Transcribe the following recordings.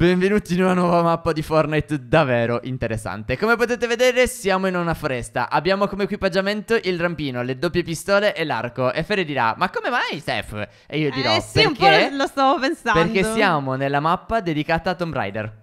Benvenuti in una nuova mappa di Fortnite davvero interessante Come potete vedere siamo in una foresta Abbiamo come equipaggiamento il rampino, le doppie pistole e l'arco E Ferre dirà ma come mai Steph? E io dirò eh, sì, perché lo stavo pensando Perché siamo nella mappa dedicata a Tomb Raider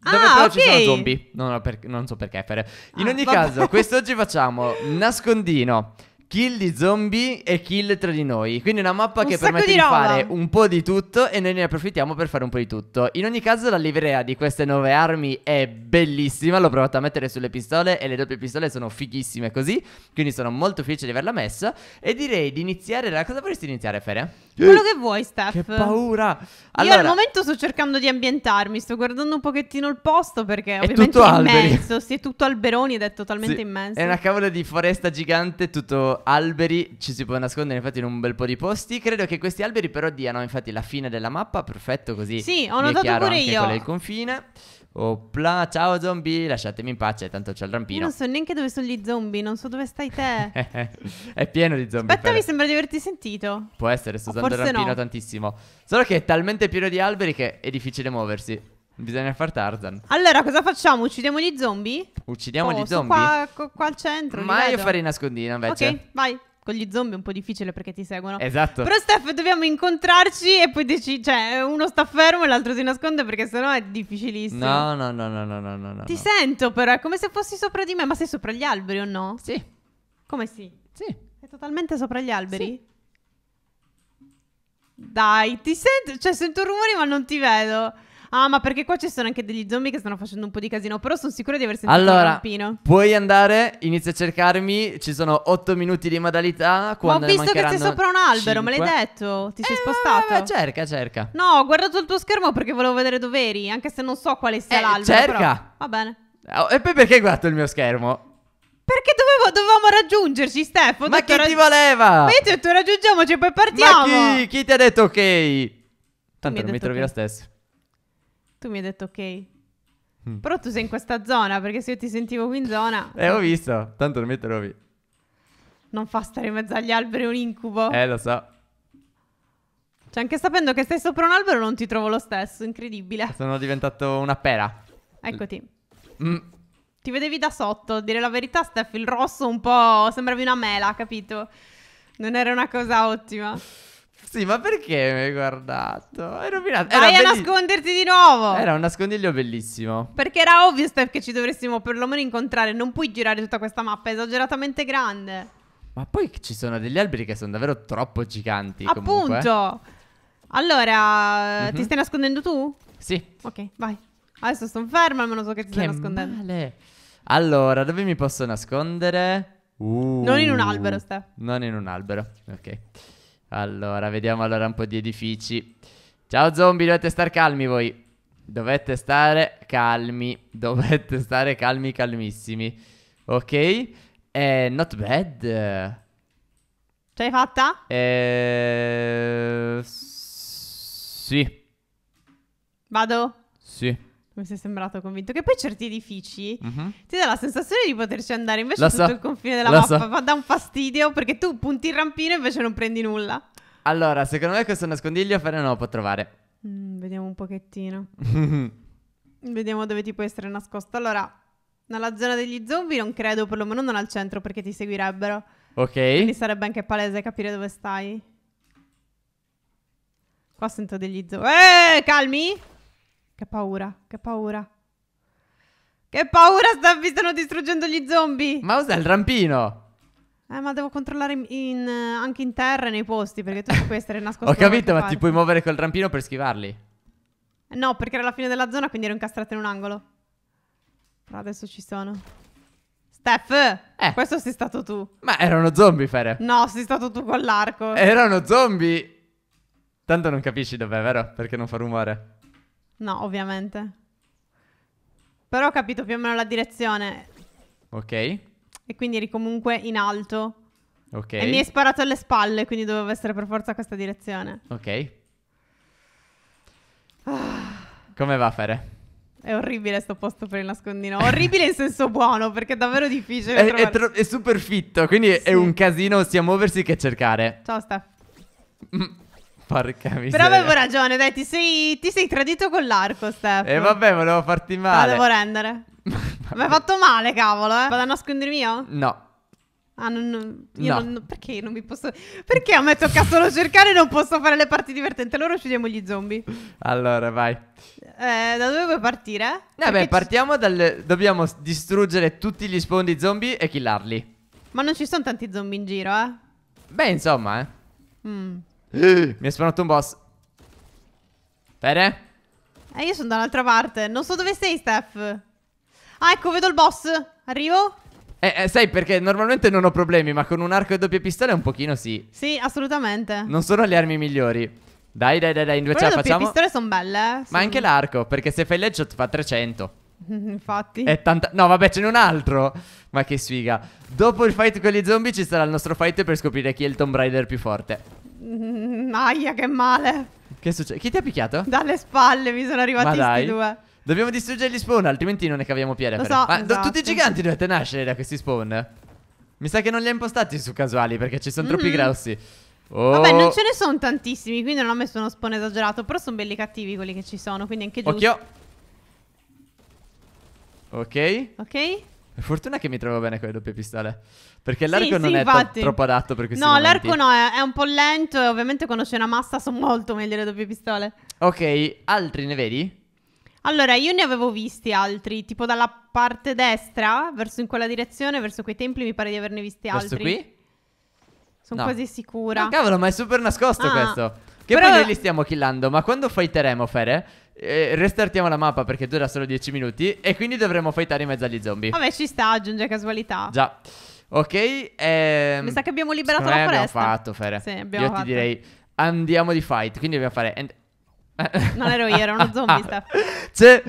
dove ah, però okay. ci sono zombie. Non, per, non so perché, Fere. In ah, ogni vabbè. caso, quest'oggi facciamo nascondino, Kill di zombie e kill tra di noi. Quindi una mappa un che permette di, di fare un po' di tutto e noi ne approfittiamo per fare un po' di tutto. In ogni caso la livrea di queste nuove armi è bellissima, l'ho provata a mettere sulle pistole e le doppie pistole sono fighissime così, quindi sono molto felice di averla messa e direi di iniziare, da cosa vorresti iniziare Fere? Quello che vuoi Steph. Che paura. Allora, Io al momento sto cercando di ambientarmi, sto guardando un pochettino il posto perché è ovviamente è immenso, alberi. sì, è tutto alberoni ed è totalmente sì, immenso. È una cavolo di foresta gigante tutto alberi ci si può nascondere infatti in un bel po' di posti. Credo che questi alberi però diano infatti la fine della mappa, perfetto così. Sì, ho notato pure anche io. Qual è il confine? Opla, ciao zombie, lasciatemi in pace, tanto c'è il rampino. Io non so neanche dove sono gli zombie, non so dove stai te. è pieno di zombie. Aspetta, però. mi sembra di averti sentito. Può essere, sto usando il rampino no. tantissimo. Solo che è talmente pieno di alberi che è difficile muoversi. Bisogna far Tarzan. Allora, cosa facciamo? Uccidiamo gli zombie? Uccidiamo oh, gli zombie? Qua, qua al centro. Ma io farei nascondino invece. Ok, vai. Con gli zombie è un po' difficile perché ti seguono. Esatto. Però, Steph, dobbiamo incontrarci e poi decidere. Cioè, uno sta fermo e l'altro si nasconde perché sennò è difficilissimo. No, no, no, no, no, no, no. Ti no. sento, però. È come se fossi sopra di me. Ma sei sopra gli alberi o no? Sì. Come sì? Sì. Sei totalmente sopra gli alberi? Sì. Dai, ti sento. Cioè, sento rumori ma non ti vedo. Ah, ma perché qua ci sono anche degli zombie che stanno facendo un po' di casino. Però sono sicuro di aver sentito allora, il Allora, Puoi andare, inizia a cercarmi. Ci sono 8 minuti di modalità. Quando ma ho visto che sei sopra un albero, 5. me l'hai detto. Ti eh, sei spostato. Vabbè, cerca, cerca. No, ho guardato il tuo schermo perché volevo vedere dove eri. Anche se non so quale sia eh, l'albero. Cerca. Però. Va bene. Eh, oh, e poi perché hai guardato il mio schermo? Perché dovevo, dovevamo raggiungerci, Stefano? Ma chi raggi- ti voleva? Ma io ti ho detto raggiungiamoci e poi partiamo. Ma chi? Chi ti ha detto ok? Tanto mi non mi trovi okay. la stessa. Tu mi hai detto ok. Mm. Però tu sei in questa zona, perché se io ti sentivo qui in zona... Eh, ho visto, tanto non mi trovi. Non fa stare in mezzo agli alberi un incubo. Eh, lo so. Cioè, anche sapendo che stai sopra un albero non ti trovo lo stesso, incredibile. Sono diventato una pera. Eccoti. Mm. Ti vedevi da sotto, dire la verità, Steph, il rosso un po'... sembravi una mela, capito? Non era una cosa ottima. Sì, ma perché mi hai guardato? Hai rovinato. Era Vai a nasconderti di nuovo. Era un nascondiglio bellissimo. Perché era ovvio, Steph, che ci dovressimo perlomeno incontrare. Non puoi girare tutta questa mappa, è esageratamente grande. Ma poi ci sono degli alberi che sono davvero troppo giganti. comunque. Appunto. Allora, Mhm. ti stai nascondendo tu? Sì. Ok, vai. Adesso sono ferma, almeno so che ti stai nascondendo. male. Allora, dove mi posso nascondere? Uh. Non in un albero, Steph. Non in un albero. Ok. Allora, vediamo allora un po' di edifici. Ciao zombie, dovete stare calmi voi. Dovete stare calmi. Dovete stare calmi, calmissimi. Ok? Eh, not bad. Ce l'hai fatta? Eh... Sì. Vado? Sì mi sei sembrato convinto. Che poi certi edifici mm-hmm. ti dà la sensazione di poterci andare invece la tutto so. il confine della la mappa. So. Dà un fastidio perché tu punti il rampino e invece non prendi nulla. Allora, secondo me questo nascondiglio Fede non lo può trovare. Mm, vediamo un pochettino. vediamo dove ti può essere nascosto. Allora, nella zona degli zombie non credo, perlomeno non al centro perché ti seguirebbero. Ok. Quindi sarebbe anche palese capire dove stai. Qua sento degli zombie. Eh, calmi! Che paura, che paura. Che paura, sta, mi stanno distruggendo gli zombie. Ma usa il rampino. Eh, ma devo controllare in, in, anche in terra nei posti, perché tu puoi essere nascosto. Ho capito, ma parte. ti puoi muovere col rampino per schivarli. No, perché era la fine della zona, quindi ero incastrato in un angolo. Però adesso ci sono. Steph, eh. questo sei stato tu. Ma erano zombie, Fere. No, sei stato tu con l'arco. Erano zombie. Tanto non capisci dov'è, vero? Perché non fa rumore. No, ovviamente. Però ho capito più o meno la direzione. Ok. E quindi eri comunque in alto. Ok. E mi hai sparato alle spalle, quindi dovevo essere per forza questa direzione. Ok. Ah. Come va, a fare? È orribile sto posto per il nascondino. Orribile in senso buono, perché è davvero difficile. È, è, tro- è super fitto, quindi sì. è un casino sia muoversi che cercare. Ciao, Steph. Mm. Porca miseria. Però avevo ragione, dai, ti sei, ti sei tradito con l'arco, Stefano. E eh, vabbè, volevo farti male. La devo rendere. Mi hai fatto male, cavolo, eh. Vado a nascondermi io? No. Ah, non, non, no. non, perché non mi posso. Perché a me tocca solo cercare e non posso fare le parti divertenti? Allora uccidiamo gli zombie. Allora, vai. Eh, da dove vuoi partire? Vabbè, eh partiamo ci... dal. Dobbiamo distruggere tutti gli spawn di zombie e killarli. Ma non ci sono tanti zombie in giro, eh? Beh, insomma, eh. Mm. Eh. Mi ha spawnato un boss. Bene? Eh, io sono dall'altra parte. Non so dove sei, Steph. Ah, ecco, vedo il boss. Arrivo? Eh, eh, sai perché normalmente non ho problemi, ma con un arco e doppie pistole un pochino sì. Sì, assolutamente. Non sono le armi migliori. Dai, dai, dai, dai, in due Però ce la facciamo. Le doppie pistole sono belle, eh. Sono... Ma anche l'arco, perché se fai l'headshot fa 300. Infatti. È tanta... No, vabbè, ce n'è un altro. Ma che sfiga. Dopo il fight con gli zombie ci sarà il nostro fight per scoprire chi è il Tomb Raider più forte. Mm, aia, che male. Che succede? Chi ti ha picchiato? Dalle spalle mi sono arrivati questi due. Dobbiamo distruggere gli spawn, altrimenti non ne caviamo piede. Lo però. so, Ma esatto. tutti i giganti dovete nascere da questi spawn. Mi sa che non li ha impostati su casuali perché ci sono mm troppi mm-hmm. grossi. Oh. Vabbè, non oh. ce ne sono tantissimi, quindi non ho messo uno spawn esagerato. Però sono belli cattivi quelli che ci sono, quindi anche giusto. Occhio. Ok. Ok. Fortuna che mi trovo bene con le doppie pistole. Perché l'arco sì, non sì, è to- troppo adatto per questi No, momenti. l'arco no, è, è, un po' lento e ovviamente quando c'è una massa sono molto meglio le doppie pistole. Ok, altri ne vedi? Allora, io ne avevo visti altri, tipo dalla parte destra, verso in quella direzione, verso quei templi, mi pare di averne visti altri. Verso qui? Sono no. quasi sicura. Ma ah, cavolo, ma è super nascosto ah, questo. Che però... poi noi li stiamo killando, ma quando fighteremo, Fere, eh, restartiamo la mappa perché dura solo 10 minuti e quindi dovremo fightare in mezzo agli zombie. Vabbè, ci sta, aggiunge casualità. Già. Ok, ehm, mi sa che abbiamo liberato la foresta. Abbiamo fatto, Fere. Sì, abbiamo Io fatto. ti direi andiamo di fight, quindi dobbiamo fare end eh. Non ero io, ero uno zombie. Ah. Cioè,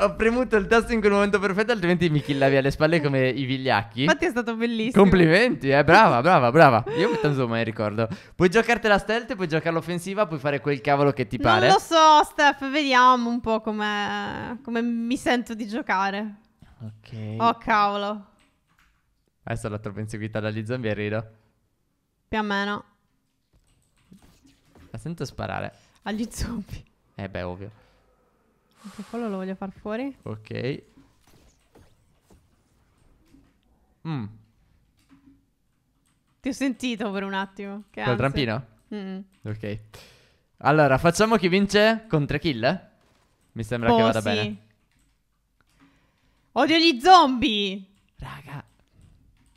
ho premuto il tasto in quel momento perfetto, altrimenti mi killavi alle spalle come i vigliacchi. Infatti è stato bellissimo. Complimenti, eh, brava, brava, brava. Io un zoom, mi eh, ricordo. Puoi giocartela stealth, puoi giocare l'offensiva, puoi fare quel cavolo che ti pare. Non lo so, Steph, vediamo un po' come mi sento di giocare. Ok. Oh, cavolo. Adesso l'ho troppo inseguita dagli zombie e rido. Più o meno. La sento sparare. Agli zombie. Eh beh, ovvio. Anche quello lo voglio far fuori. Ok. Mm. Ti ho sentito per un attimo. Che Col trampino? mm Ok. Allora, facciamo chi vince con 3 kill? Mi sembra oh, che vada sì. bene. Odio gli zombie! Raga,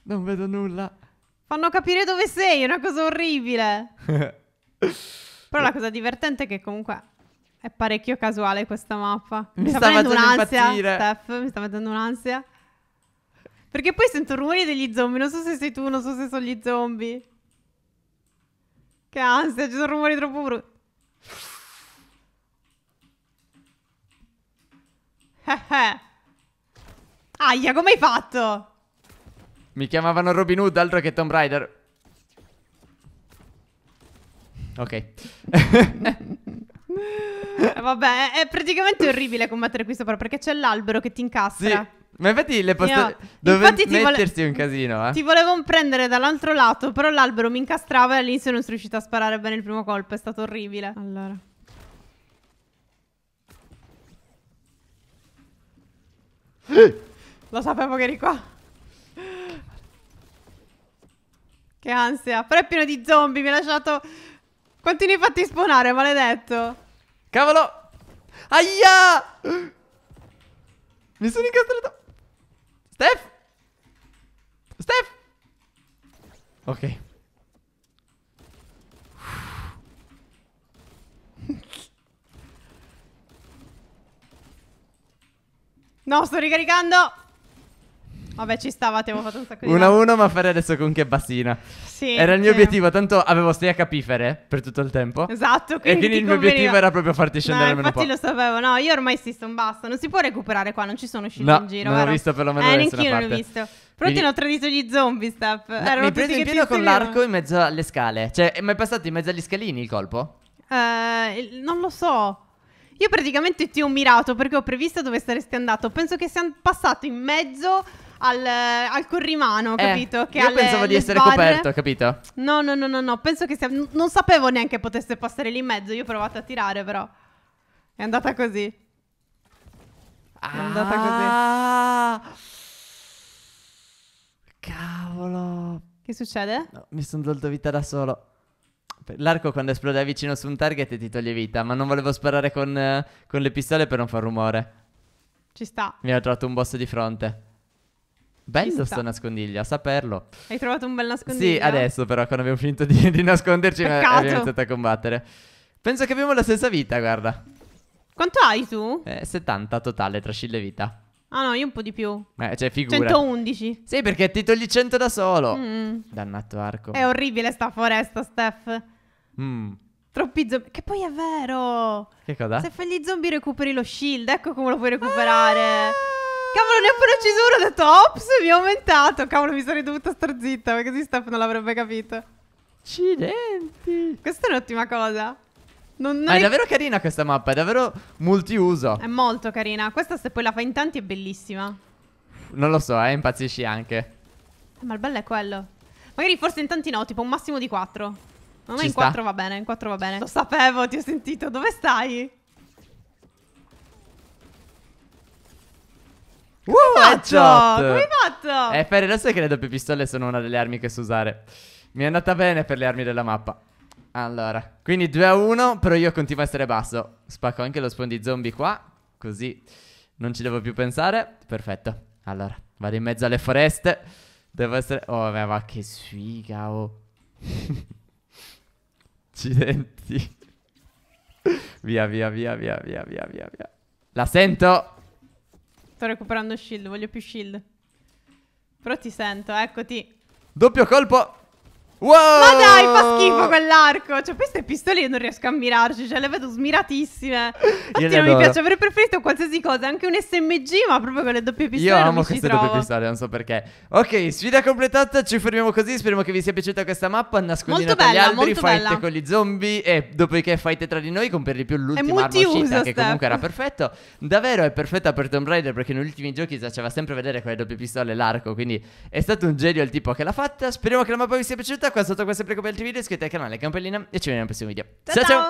non vedo nulla. Fanno capire dove sei, è una cosa orribile. Però la cosa divertente è che comunque è parecchio casuale questa mappa. Mi, mi sta, sta facendo un'ansia, impazzire. Steph, mi sta mettendo un'ansia. Perché poi sento rumori degli zombie, non so se sei tu, non so se sono gli zombie. Che ansia, ci sono rumori troppo brutti. Eh, eh. Aia, come hai fatto? Mi chiamavano Robin Hood, altro che Tomb Raider. Ok. Eh, vabbè, è praticamente orribile combattere qui sopra perché c'è l'albero che ti incastra. Sì. Ma infatti le posta- no. dove mettersi vole- un casino, eh. Ti volevo prendere dall'altro lato, però l'albero mi incastrava e all'inizio non sono riuscita a sparare bene il primo colpo, è stato orribile. Allora. Lo sapevo che eri qua. Che ansia. Però è pieno di zombie, mi ha lasciato... Quanti ne hai fatti spawnare, maledetto? Cavolo! Aia! Mi sono incastrato. Steph! Steph! Ok. No, sto ricaricando! Vabbè, ci stava, avevo fatto un sacco di 1 a 1, ma fare adesso con che bassina. Sì. Era il mio sì. obiettivo, tanto avevo stai a capifere per tutto il tempo. Esatto, quindi E quindi il mio obiettivo era proprio farti scendere no, meno po'. infatti lo sapevo. No, io ormai sì, un basta, non si può recuperare qua, non ci sono uscito no, in giro, non ho visto perlomeno eh, da nessuna parte. Eh, non l'ho visto. Però ti ho tradito gli zombie, Steph. No, Erano mi preso in pieno con l'arco in mezzo alle scale. Cioè, è mai passato in mezzo agli scalini il colpo? Uh, non lo so. Io praticamente ti ho mirato perché ho previsto dove saresti andato. Penso che sia passato in mezzo al, al corrimano, eh, capito? Che io alle, pensavo di essere sbarre. coperto, capito? No, no, no, no, no, penso che sia... N- non sapevo neanche potesse passare lì in mezzo, io ho provato a tirare però. È andata così. Ah, È andata così. Ah! Cavolo. Che succede? No, mi sono tolto vita da solo. L'arco quando esplode vicino su un target ti toglie vita, ma non volevo sparare con, eh, con le pistole per non far rumore. Ci sta. Mi ha trovato un boss di fronte. Bello sto nascondiglia, saperlo. Hai trovato un bel nascondiglio? Sì, adesso però, quando abbiamo finito di, di nasconderci, Peccato. abbiamo iniziato a combattere. Penso che abbiamo la stessa vita, guarda. Quanto hai tu? Eh, 70 totale, tra scille vita. Ah no, io un po' di più. Eh, cioè, figura. 111. Sì, perché ti togli 100 da solo. Mm. Dannato arco. È orribile sta foresta, Steph. Mm. Troppi zombie. Che poi è vero. Che cosa? Se fai gli zombie recuperi lo shield, ecco come lo puoi recuperare. Ah! Cavolo, ne ho appena ucciso uno, ho detto ops, mi ha aumentato. Cavolo, mi sarei dovuta star zitta perché così Steph non l'avrebbe capito. Accidenti. Questa è un'ottima cosa. Non, non ah, è davvero carina questa mappa, è davvero multiuso. È molto carina. Questa se poi la fai in tanti è bellissima. Non lo so, eh, impazzisci anche. Ma il bello è quello. Magari forse in tanti no, tipo un massimo di 4. Ma in sta. va bene, in 4 va bene. Lo sapevo, ti ho sentito. Dove stai? fatto? Come hai fatto? Eh, Ferri, lo sai che le doppie pistole sono una delle armi che so usare. Mi è andata bene per le armi della mappa. Allora, quindi 2 a 1, però io continuo a essere basso. Spacco anche lo di zombie qua, così non ci devo più pensare. Perfetto. Allora, vado in mezzo alle foreste. Devo essere... Oh, vabbè, ma che sfiga, oh. Accidenti. via, via, via, via, via, via, via. La sento. Sto recuperando shield, voglio più shield. Però ti sento, eccoti. Doppio colpo. Wow! Ma dai, fa schifo quell'arco. Cioè, queste pistole io non riesco a mirarci, cioè le vedo smiratissime. Infatti non adoro. mi piace, avrei preferito qualsiasi cosa, anche un SMG, ma proprio con le doppie pistole. Io amo queste doppie trovo. pistole, non so perché. Ok, sfida completata, ci fermiamo così, speriamo che vi sia piaciuta questa mappa. Nascondino tra gli altri, fight bella. con gli zombie e dopodiché fight tra di noi con per di più l'ultima arma uscita, che comunque era perfetto. Davvero è perfetta per Tomb Raider perché negli ultimi giochi si faceva sempre vedere con le doppie pistole l'arco, quindi è stato un genio il tipo che l'ha fatta. Speriamo che la mappa vi sia piaciuta qua sotto stato questo per come il iscrivetevi al canale, campanellina e ci vediamo nel prossimo video. ciao! ciao. ciao.